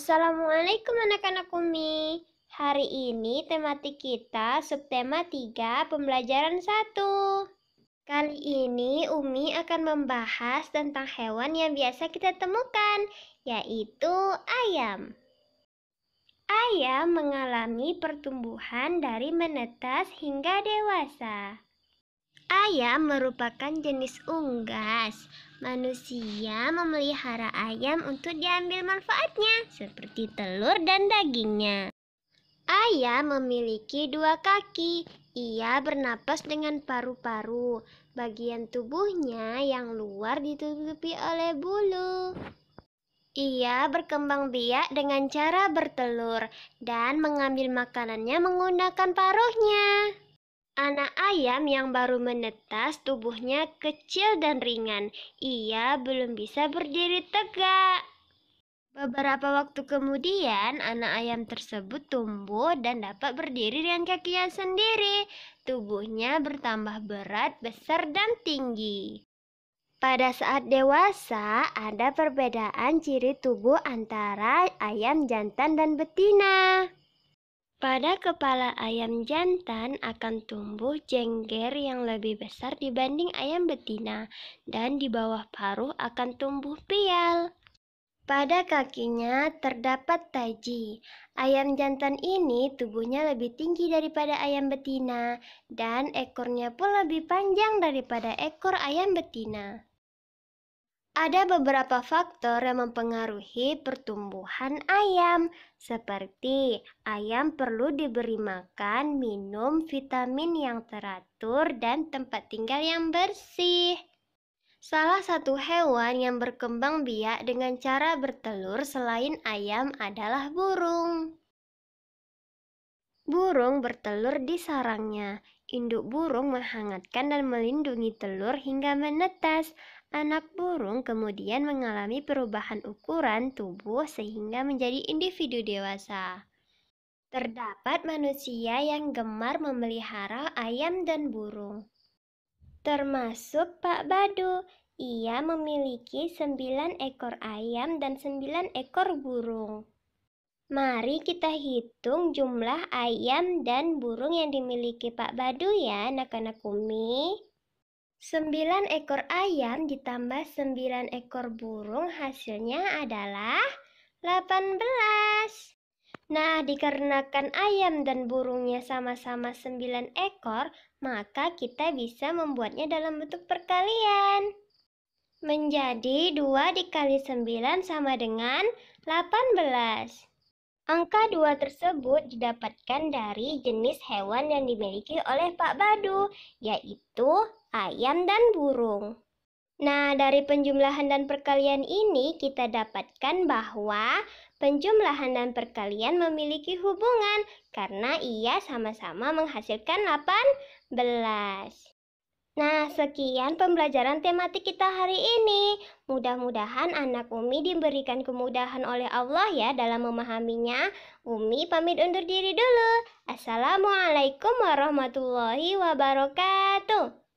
Assalamualaikum anak-anak Umi. Hari ini tematik kita subtema 3 pembelajaran 1. Kali ini Umi akan membahas tentang hewan yang biasa kita temukan, yaitu ayam. Ayam mengalami pertumbuhan dari menetas hingga dewasa. Ayam merupakan jenis unggas. Manusia memelihara ayam untuk diambil manfaatnya, seperti telur dan dagingnya. Ayam memiliki dua kaki. Ia bernapas dengan paru-paru. Bagian tubuhnya yang luar ditutupi oleh bulu. Ia berkembang biak dengan cara bertelur dan mengambil makanannya menggunakan paruhnya. Anak ayam yang baru menetas tubuhnya kecil dan ringan. Ia belum bisa berdiri tegak. Beberapa waktu kemudian, anak ayam tersebut tumbuh dan dapat berdiri dengan kakinya sendiri. Tubuhnya bertambah berat, besar, dan tinggi. Pada saat dewasa, ada perbedaan ciri tubuh antara ayam jantan dan betina. Pada kepala ayam jantan akan tumbuh jengger yang lebih besar dibanding ayam betina, dan di bawah paruh akan tumbuh pial. Pada kakinya terdapat taji. Ayam jantan ini tubuhnya lebih tinggi daripada ayam betina, dan ekornya pun lebih panjang daripada ekor ayam betina. Ada beberapa faktor yang mempengaruhi pertumbuhan ayam, seperti ayam perlu diberi makan, minum, vitamin yang teratur, dan tempat tinggal yang bersih. Salah satu hewan yang berkembang biak dengan cara bertelur selain ayam adalah burung. Burung bertelur di sarangnya. Induk burung menghangatkan dan melindungi telur hingga menetas. Anak burung kemudian mengalami perubahan ukuran tubuh sehingga menjadi individu dewasa. Terdapat manusia yang gemar memelihara ayam dan burung. Termasuk Pak Badu, ia memiliki sembilan ekor ayam dan sembilan ekor burung. Mari kita hitung jumlah ayam dan burung yang dimiliki Pak Badu ya, anak-anak kumi. 9 ekor ayam ditambah 9 ekor burung hasilnya adalah 18. Nah, dikarenakan ayam dan burungnya sama-sama 9 ekor, maka kita bisa membuatnya dalam bentuk perkalian. Menjadi 2 dikali 9 sama dengan 18. Angka dua tersebut didapatkan dari jenis hewan yang dimiliki oleh Pak Badu, yaitu ayam dan burung. Nah, dari penjumlahan dan perkalian ini kita dapatkan bahwa penjumlahan dan perkalian memiliki hubungan karena ia sama-sama menghasilkan 18. Nah, sekian pembelajaran tematik kita hari ini. Mudah-mudahan anak Umi diberikan kemudahan oleh Allah ya dalam memahaminya. Umi pamit undur diri dulu. Assalamualaikum warahmatullahi wabarakatuh.